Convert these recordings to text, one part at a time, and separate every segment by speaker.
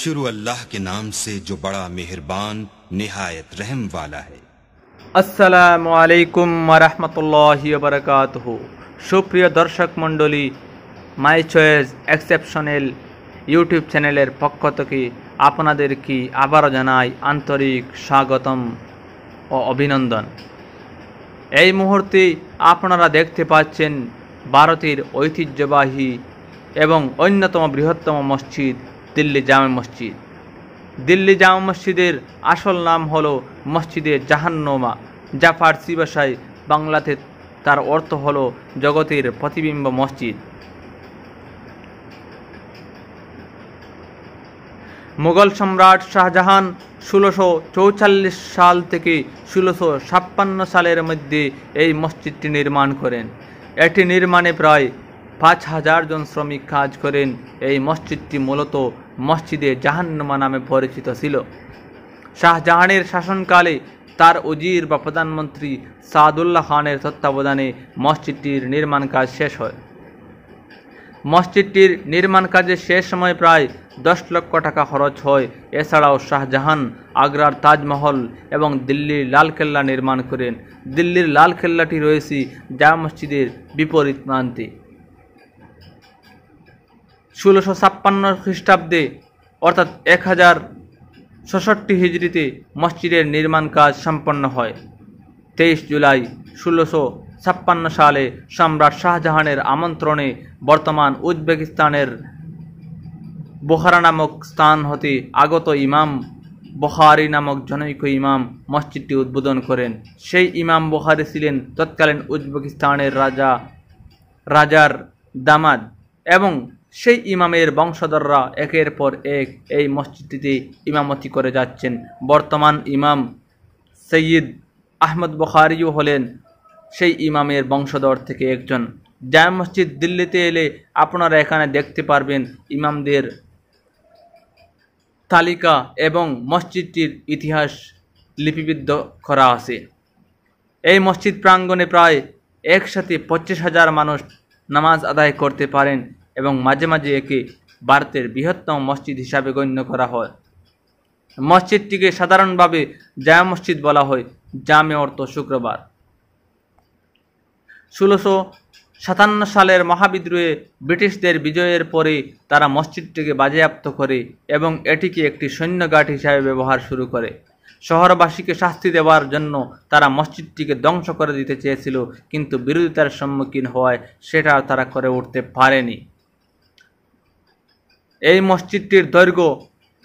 Speaker 1: শুরু আল্লাহ কে নাম شروع اللہ کے نام سے جو بڑا مہربان نہایت رحم والا ہے আসসালামু আলাইকুম রহমতুল্লাহ বরকাত সুপ্রিয় দর্শক মণ্ডলী মাই চয়েস এক্সেপশনাল ইউটিউব চ্যানেলের পক্ষ থেকে আপনাদের কি আবারও জানাই আন্তরিক স্বাগতম ও অভিনন্দন এই মুহূর্তে আপনারা দেখতে পাচ্ছেন ভারতের ঐতিহ্যবাহী এবং অন্যতম বৃহত্তম মসজিদ দিল্লি জামে মসজিদ দিল্লি জামা মসজিদের আসল নাম হল মসজিদে জাহান্নোমা যা ফার্সি ভাষায় বাংলাতে তার অর্থ হল জগতের প্রতিবিম্ব মসজিদ মুঘল সম্রাট শাহজাহান ষোলোশো চৌচল্লিশ সাল থেকে ষোলোশো ছাপ্পান্ন সালের মধ্যে এই মসজিদটি নির্মাণ করেন এটি নির্মাণে প্রায় পাঁচ হাজার জন শ্রমিক কাজ করেন এই মসজিদটি মূলত মসজিদে জাহান্নমা নামে পরিচিত ছিল শাহজাহানের শাসনকালে তার উজির বা প্রধানমন্ত্রী সাদুল্লাহ খানের তত্ত্বাবধানে মসজিদটির নির্মাণ কাজ শেষ হয় মসজিদটির নির্মাণ কাজে শেষ সময় প্রায় দশ লক্ষ টাকা খরচ হয় এছাড়াও শাহজাহান আগ্রার তাজমহল এবং দিল্লির লালকেল্লা নির্মাণ করেন দিল্লির লালকেল্লাটি রয়েছে জামা মসজিদের বিপরীত প্রান্তে ষোলোশো ছাপ্পান্ন খ্রিস্টাব্দে অর্থাৎ এক হাজার ছষট্টি হিজড়িতে মসজিদের নির্মাণ কাজ সম্পন্ন হয় তেইশ জুলাই ষোলোশো ছাপ্পান্ন সালে সম্রাট শাহজাহানের আমন্ত্রণে বর্তমান উজবেকিস্তানের বোহারা নামক স্থান হতে আগত ইমাম বহারি নামক জনৈক ইমাম মসজিদটি উদ্বোধন করেন সেই ইমাম বহারি ছিলেন তৎকালীন উজবেকিস্তানের রাজা রাজার দামাদ এবং সেই ইমামের বংশধররা একের পর এক এই মসজিদটিতে ইমামতি করে যাচ্ছেন বর্তমান ইমাম সৈয়দ আহমদ বখারিও হলেন সেই ইমামের বংশধর থেকে একজন জামা মসজিদ দিল্লিতে এলে আপনারা এখানে দেখতে পারবেন ইমামদের তালিকা এবং মসজিদটির ইতিহাস লিপিবদ্ধ করা আছে এই মসজিদ প্রাঙ্গণে প্রায় একসাথে পঁচিশ হাজার মানুষ নামাজ আদায় করতে পারেন এবং মাঝে মাঝে একে ভারতের বৃহত্তম মসজিদ হিসাবে গণ্য করা হয় মসজিদটিকে সাধারণভাবে জায়া মসজিদ বলা হয় জামে অর্থ শুক্রবার ষোলোশো সাতান্ন সালের মহাবিদ্রোহে ব্রিটিশদের বিজয়ের পরে তারা মসজিদটিকে বাজেয়াপ্ত করে এবং এটিকে একটি সৈন্যঘাট হিসাবে ব্যবহার শুরু করে শহরবাসীকে শাস্তি দেওয়ার জন্য তারা মসজিদটিকে ধ্বংস করে দিতে চেয়েছিল কিন্তু বিরোধিতার সম্মুখীন হওয়ায় সেটা তারা করে উঠতে পারেনি এই মসজিদটির দৈর্ঘ্য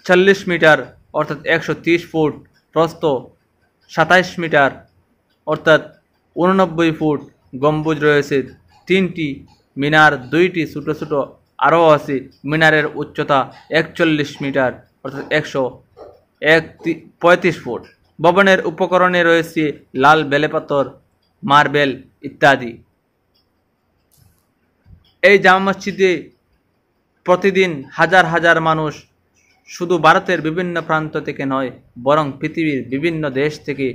Speaker 1: চল্লিশ মিটার অর্থাৎ একশো তিরিশ ফুট প্রস্ত সাতাইশ মিটার অর্থাৎ উননব্বই ফুট গম্বুজ রয়েছে তিনটি মিনার দুইটি ছোটো ছোটো আরও আছে মিনারের উচ্চতা একচল্লিশ মিটার অর্থাৎ একশো এক পঁয়ত্রিশ ফুট ভবনের উপকরণে রয়েছে লাল বেলেপাথর মার্বেল ইত্যাদি এই জামা মসজিদে প্রতিদিন হাজার হাজার মানুষ শুধু ভারতের বিভিন্ন প্রান্ত থেকে নয় বরং পৃথিবীর বিভিন্ন দেশ থেকে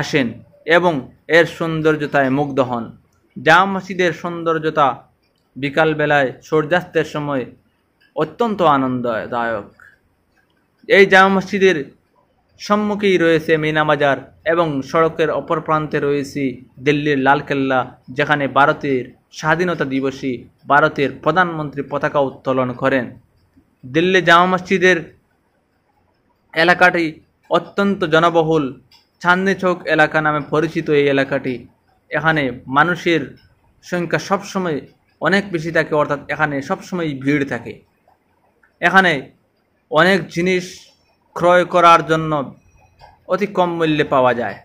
Speaker 1: আসেন এবং এর সৌন্দর্যতায় মুগ্ধ হন জাম মসজিদের সৌন্দর্যতা বিকালবেলায় সূর্যাস্তের সময় অত্যন্ত আনন্দদায়ক এই জামা মসজিদের সম্মুখেই রয়েছে মিনা বাজার এবং সড়কের অপর প্রান্তে রয়েছে দিল্লির লালকেল্লা যেখানে ভারতের স্বাধীনতা দিবসে ভারতের প্রধানমন্ত্রী পতাকা উত্তোলন করেন দিল্লি জামা মসজিদের এলাকাটি অত্যন্ত জনবহুল চান্দনি চৌক এলাকা নামে পরিচিত এই এলাকাটি এখানে মানুষের সংখ্যা সবসময় অনেক বেশি থাকে অর্থাৎ এখানে সবসময় ভিড় থাকে এখানে অনেক জিনিস ক্রয় করার জন্য অতি কম মূল্যে পাওয়া যায়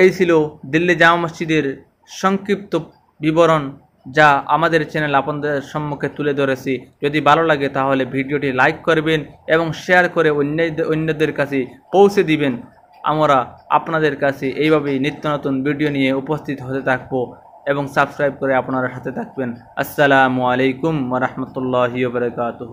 Speaker 1: এই ছিল দিল্লি জামা মসজিদের সংক্ষিপ্ত বিবরণ যা আমাদের চ্যানেল আপনাদের সম্মুখে তুলে ধরেছি যদি ভালো লাগে তাহলে ভিডিওটি লাইক করবেন এবং শেয়ার করে অন্যদের অন্যদের কাছে পৌঁছে দিবেন আমরা আপনাদের কাছে এইভাবেই নিত্য নতুন ভিডিও নিয়ে উপস্থিত হতে থাকবো এবং সাবস্ক্রাইব করে আপনারা সাথে থাকবেন আসসালামু আলাইকুম রহমতুল্লাহ বরকাতহ